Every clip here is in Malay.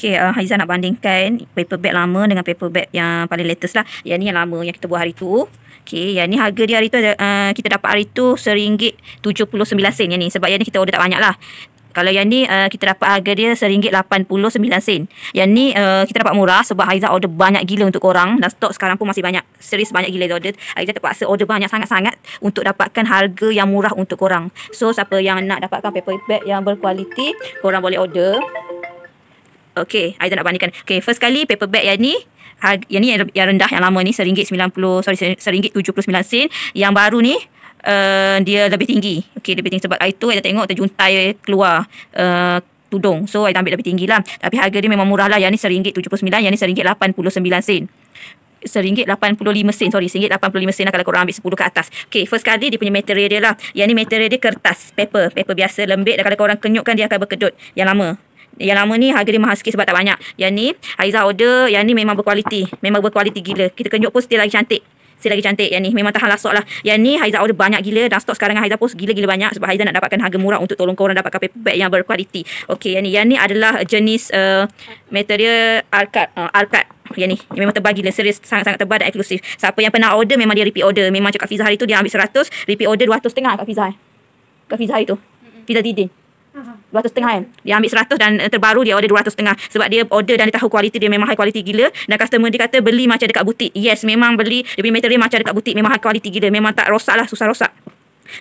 Okay, uh, Haizan nak bandingkan paper bag lama dengan paper bag yang paling latest lah. Yang ni yang lama yang kita buat hari tu. Okay, yang ni harga dia hari tu, uh, kita dapat hari tu RM1.79 yang ni. Sebab yang ni kita order tak banyak lah. Kalau yang ni uh, kita dapat harga dia RM1.89. Yang ni uh, kita dapat murah sebab Haiza order banyak gila untuk korang. Dan stok sekarang pun masih banyak. Serius banyak gila order. Haiza terpaksa order banyak sangat-sangat untuk dapatkan harga yang murah untuk korang. So siapa yang nak dapatkan paper bag yang berkualiti, korang boleh order. Okay, I tak nak bandingkan. Okay, first kali paper bag yang ni, yang ni yang rendah, yang lama ni, RM1.90, sorry, RM1.79 sen. Yang baru ni, uh, dia lebih tinggi. Okay, lebih tinggi. Sebab itu, saya tengok terjuntai keluar uh, tudung. So, saya ambil lebih tinggi lah. Tapi harga dia memang murah lah. Yang ni RM1.79, yang ni RM1.89 sen. RM1.85 sen Sorry RM1.85 sen lah Kalau korang ambil 10 ke atas Okay first kali Dia punya material dia lah Yang ni material dia kertas Paper Paper biasa lembek. Dan kalau korang kenyukkan Dia akan berkedut Yang lama yang lama ni harga dia mahal sikit sebab tak banyak. Yang ni Aiza order, yang ni memang berkualiti. Memang berkualiti gila. Kita kenyuk pun still lagi cantik. Still lagi cantik yang ni. Memang tahan lasok lah. Yang ni Haizah order banyak gila. Dan stok sekarang dengan Haizah post gila-gila banyak. Sebab Haizah nak dapatkan harga murah untuk tolong korang dapatkan paper bag yang berkualiti. Okay, yang ni. Yang ni adalah jenis uh, material arkad. Uh, ah, arkad. Yang ni. Yang memang tebal gila. Serius sangat-sangat tebal dan eksklusif. Siapa yang pernah order memang dia repeat order. Memang cakap Fizah hari tu dia ambil 100. Repeat order 200 tengah kat Fizah. Kat Fizah hari tu. Didin. Dua ratus setengah kan dia ambil seratus dan eh, terbaru dia order dua ratus setengah sebab dia order dan dia tahu kualiti dia memang high quality gila dan customer dia kata beli macam dekat butik yes memang beli dia punya material macam dekat butik memang high quality gila memang tak rosak lah susah rosak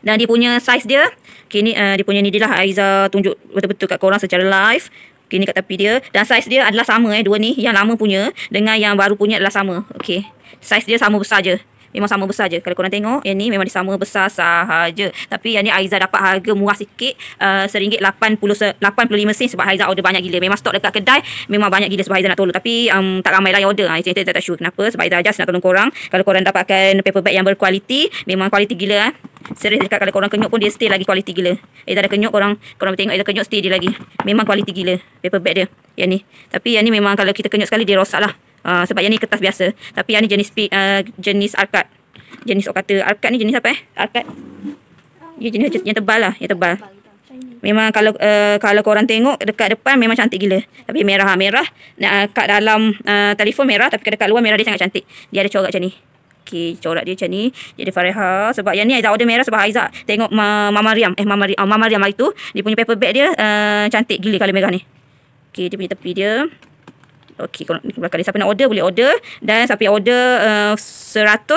dan dia punya size dia okay, ni, uh, dia punya ni dia lah Aiza tunjuk betul-betul kat korang secara live Okay, ni kat tepi dia. Dan size dia adalah sama eh. Dua ni. Yang lama punya. Dengan yang baru punya adalah sama. Okay. size dia sama besar je memang sama besar je. Kalau korang tengok, yang ni memang dia sama besar sahaja. Tapi yang ni Aiza dapat harga murah sikit, RM1.85 uh, sebab Aiza order banyak gila. Memang stok dekat kedai, memang banyak gila sebab Aiza nak tolong. Tapi um, tak ramai lah yang order. Ha, saya tak, tak sure kenapa sebab Aiza just nak tolong korang. Kalau korang dapatkan paper bag yang berkualiti, memang kualiti gila eh. Serius dekat kalau korang kenyuk pun dia stay lagi kualiti gila. Eh tak ada kenyuk korang, korang tengok dia kenyuk still dia lagi. Memang kualiti gila paper bag dia. Yang ni. Tapi yang ni memang kalau kita kenyuk sekali dia rosak lah. Ha, sebab yang ni kertas biasa. Tapi yang ni jenis uh, jenis arkad. Jenis orang kata arkad ni jenis apa eh? Arkad. Ia jenis yang tebal lah. Yang tebal. Memang kalau uh, kalau korang tengok dekat depan memang cantik gila. Tapi merah ha. Merah. Uh, kat dalam uh, telefon merah. Tapi dekat luar merah dia sangat cantik. Dia ada corak macam ni. Okay, corak dia macam ni. Jadi Fareha. Sebab yang ni Aizah order merah sebab Aizah tengok Ma Mama Riam. Eh, Mama Riam. Oh, Mama Riam hari lah tu. Dia punya paper bag dia uh, cantik gila kalau merah ni. Okay, dia punya tepi dia. Okey kalau, kalau siapa nak order boleh order dan siapa yang order uh, 100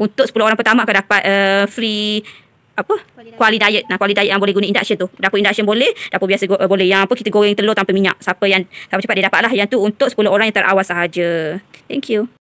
untuk 10 orang pertama akan dapat uh, free apa kuali diet. diet nah kuali diet yang boleh guna induction tu dapur induction boleh dapat biasa go, uh, boleh yang apa kita goreng telur tanpa minyak siapa yang siapa cepat dia dapatlah yang tu untuk 10 orang yang terawal sahaja thank you